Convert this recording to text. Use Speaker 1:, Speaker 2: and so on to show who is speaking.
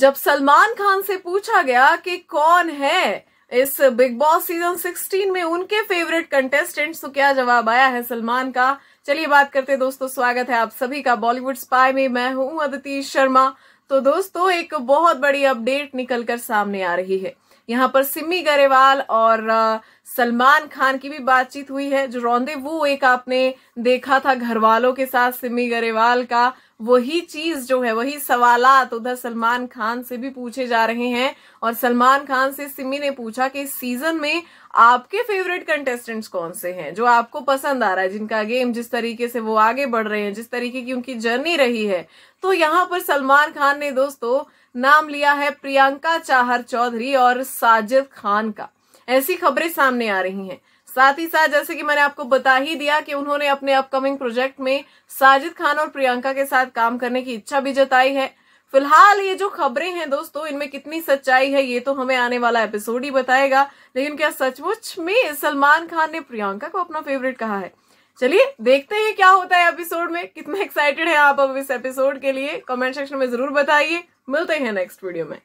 Speaker 1: जब सलमान खान से पूछा गया कि कौन है इस बिग बॉस सीजन 16 में उनके फेवरेट कंटेस्टेंट तो क्या जवाब आया है सलमान का चलिए बात करते हैं दोस्तों स्वागत है आप सभी का बॉलीवुड स्पाई में मैं हूं अदिति शर्मा तो दोस्तों एक बहुत बड़ी अपडेट निकलकर सामने आ रही है यहां पर सिमी गरेवाल और सलमान खान की भी बातचीत हुई है जो रौंदे वो एक आपने देखा था घर वालों के साथ सिमी गरेवाल का वही चीज जो है वही सवाल उधर सलमान खान से भी पूछे जा रहे हैं और सलमान खान से सिमी ने पूछा कि सीजन में आपके फेवरेट कंटेस्टेंट्स कौन से हैं जो आपको पसंद आ रहा है जिनका गेम जिस तरीके से वो आगे बढ़ रहे हैं जिस तरीके की उनकी जर्नी रही है तो यहाँ पर सलमान खान ने दोस्तों नाम लिया है प्रियंका चाहर चौधरी और साजिद खान का ऐसी खबरें सामने आ रही हैं साथ ही साथ जैसे कि मैंने आपको बता ही दिया कि उन्होंने अपने अपकमिंग प्रोजेक्ट में साजिद खान और प्रियंका के साथ काम करने की इच्छा भी जताई है फिलहाल ये जो खबरें हैं दोस्तों इनमें कितनी सच्चाई है ये तो हमें आने वाला एपिसोड ही बताएगा लेकिन क्या सचमुच में सलमान खान ने प्रियंका को अपना फेवरेट कहा है चलिए देखते हैं क्या होता है एपिसोड में कितने एक्साइटेड हैं आप अब इस एपिसोड के लिए कमेंट सेक्शन में जरूर बताइए मिलते हैं नेक्स्ट वीडियो में